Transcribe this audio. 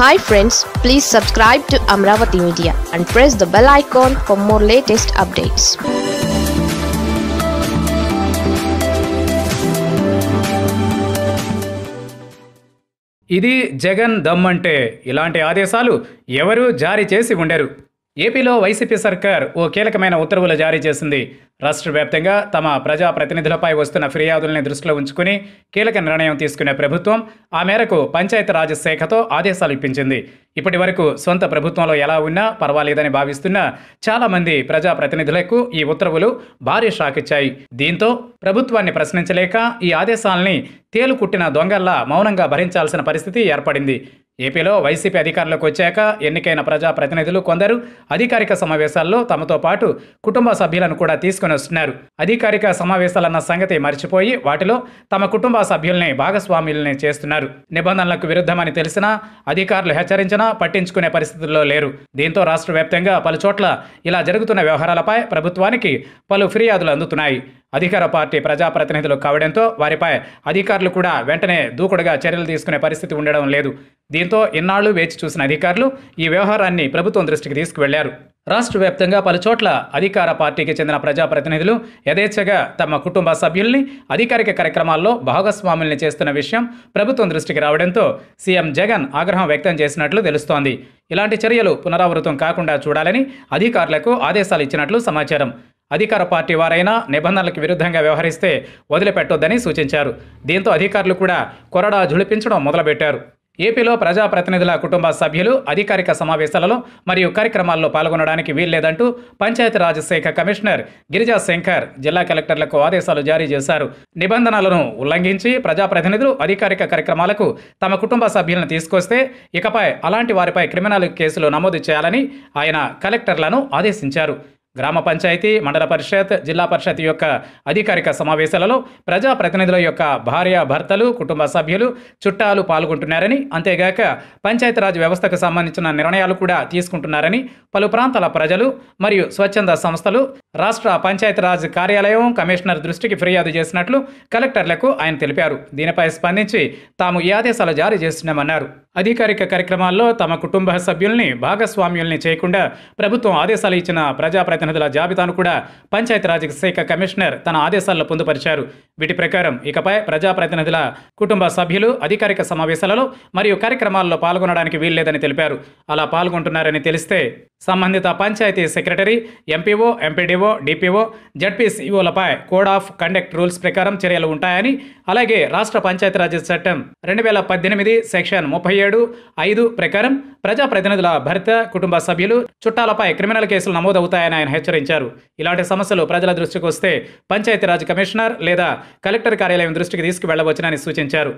hi friends please subscribe to Amaravati media and press the bell icon for more latest updates ఇది జగన్ దమ్ అంటే ఇలాంటి ఆదేశాలు ఎవరూ జారీ చేసి ఉండరు ఏపీలో వైసీపీ సర్కార్ ఓ కీలకమైన ఉత్తర్వులు జారీ చేసింది రాష్ట్ర వ్యాప్తంగా తమ ప్రజా ప్రతినిధులపై వస్తున్న ఫిర్యాదుల్ని దృష్టిలో ఉంచుకుని కీలక నిర్ణయం తీసుకునే ప్రభుత్వం ఆ మేరకు పంచాయతీరాజ్ శాఖతో ఆదేశాలు ఇప్పించింది ఇప్పటి వరకు సొంత ప్రభుత్వంలో ఎలా ఉన్నా పర్వాలేదని భావిస్తున్న చాలామంది ప్రజాప్రతినిధులకు ఈ ఉత్తర్వులు భారీ షాక్ ఇచ్చాయి దీంతో ప్రభుత్వాన్ని ప్రశ్నించలేక ఈ ఆదేశాల్ని తేలుకుట్టిన దొంగల్లా మౌనంగా భరించాల్సిన పరిస్థితి ఏర్పడింది ఏపీలో వైసీపీ అధికారులకు వచ్చాక ఎన్నికైన ప్రజాప్రతినిధులు కొందరు అధికారిక సమావేశాల్లో తమతో పాటు కుటుంబ సభ్యులను కూడా తీసుకుని వస్తున్నారు అధికారిక సమావేశాలన్న సంగతి మర్చిపోయి వాటిలో తమ కుటుంబ సభ్యుల్ని భాగస్వాముల్ని చేస్తున్నారు నిబంధనలకు విరుద్ధమని తెలిసినా అధికారులు హెచ్చరించినా పట్టించుకునే పరిస్థితుల్లో లేరు దీంతో రాష్ట్ర వ్యాప్తంగా పలుచోట్ల ఇలా జరుగుతున్న వ్యవహారాలపై ప్రభుత్వానికి పలు ఫిర్యాదులు అందుతున్నాయి అధికార పార్టీ ప్రజాప్రతినిధులు కావడంతో వారిపై అధికారులు కూడా వెంటనే దూకుడుగా చర్యలు తీసుకునే పరిస్థితి ఉండడం లేదు దీంతో ఇన్నాళ్లు వేచి చూసిన అధికారులు ఈ వ్యవహారాన్ని ప్రభుత్వం దృష్టికి తీసుకువెళ్లారు రాష్ట్ర వ్యాప్తంగా పలుచోట్ల అధికార పార్టీకి చెందిన ప్రజాప్రతినిధులు యథేచ్ఛగా తమ కుటుంబ సభ్యుల్ని అధికారిక కార్యక్రమాల్లో భాగస్వాముల్ని చేస్తున్న విషయం ప్రభుత్వం దృష్టికి రావడంతో సీఎం జగన్ ఆగ్రహం వ్యక్తం చేసినట్లు తెలుస్తోంది ఇలాంటి చర్యలు పునరావృతం కాకుండా చూడాలని అధికారులకు ఆదేశాలు ఇచ్చినట్లు సమాచారం అధికార పార్టీ వారైనా నిబంధనలకు విరుద్ధంగా వ్యవహరిస్తే వదిలిపెట్టొద్దని సూచించారు దీంతో అధికారులు కూడా కొరడా జుళిపించడం మొదలుపెట్టారు ఏపీలో ప్రజాప్రతినిధుల కుటుంబ సభ్యులు అధికారిక సమావేశాలలో మరియు కార్యక్రమాల్లో పాల్గొనడానికి వీల్లేదంటూ పంచాయతీరాజ్ శాఖ కమిషనర్ గిరిజా శంకర్ జిల్లా కలెక్టర్లకు ఆదేశాలు జారీ చేశారు నిబంధనలను ఉల్లంఘించి ప్రజాప్రతినిధులు అధికారిక కార్యక్రమాలకు తమ కుటుంబ సభ్యులను తీసుకొస్తే ఇకపై అలాంటి వారిపై క్రిమినల్ కేసులు నమోదు చేయాలని ఆయన కలెక్టర్లను ఆదేశించారు గ్రామ పంచాయతీ మండల పరిషత్ జిల్లా పరిషత్ యొక్క అధికారిక సమావేశాలలో ప్రజాప్రతినిధుల యొక్క భార్య భర్తలు కుటుంబ సభ్యులు చుట్టాలు పాల్గొంటున్నారని అంతేగాక పంచాయతీరాజ్ వ్యవస్థకు సంబంధించిన నిర్ణయాలు కూడా తీసుకుంటున్నారని పలు ప్రాంతాల ప్రజలు మరియు స్వచ్ఛంద సంస్థలు రాష్ట్ర పంచాయతీరాజ్ కార్యాలయం కమిషనర్ దృష్టికి ఫిర్యాదు చేసినట్లు కలెక్టర్లకు ఆయన తెలిపారు దీనిపై స్పందించి తాము ఈ ఆదేశాలు జారీ చేస్తున్నామన్నారు అధికారిక కార్యక్రమాల్లో తమ కుటుంబ సభ్యుల్ని భాగస్వామ్యుల్ని చేయకుండా ప్రభుత్వం ఆదేశాలు ఇచ్చిన ప్రజాప్రతి ప్రజాప్రతినిధుల జాబితాను కూడా పంచాయతీరాజ్ శాఖ కమిషనర్ తన ఆదేశాల్లో పొందుపరిచారు వీటి ప్రకారం ఇకపై ప్రజాప్రతినిధుల కుటుంబ సభ్యులు అధికారిక సమావేశాలలో మరియు కార్యక్రమాల్లో పాల్గొనడానికి వీల్లేదని తెలిపారు అలా పాల్గొంటున్నారని తెలిస్తే సంబంధిత panchayat secretary MPO MPDO DPO జడ్పీసీఓలపై కోడ్ ఆఫ్ కండక్ట్ రూల్స్ ప్రకారం చర్యలు ఉంటాయని అలాగే రాష్ట్ర పంచాయతీరాజ్ చట్టం రెండు వేల పద్దెనిమిది సెక్షన్ ముప్పై ఏడు ఐదు ప్రకారం ప్రజాప్రతినిధుల భర్త కుటుంబ సభ్యులు చుట్టాలపై క్రిమినల్ కేసులు నమోదవుతాయని ఆయన హెచ్చరించారు ఇలాంటి సమస్యలు ప్రజల దృష్టికి వస్తే పంచాయతీరాజ్ కమిషనర్ లేదా కలెక్టర్ కార్యాలయం దృష్టికి తీసుకువెళ్లవచ్చునని సూచించారు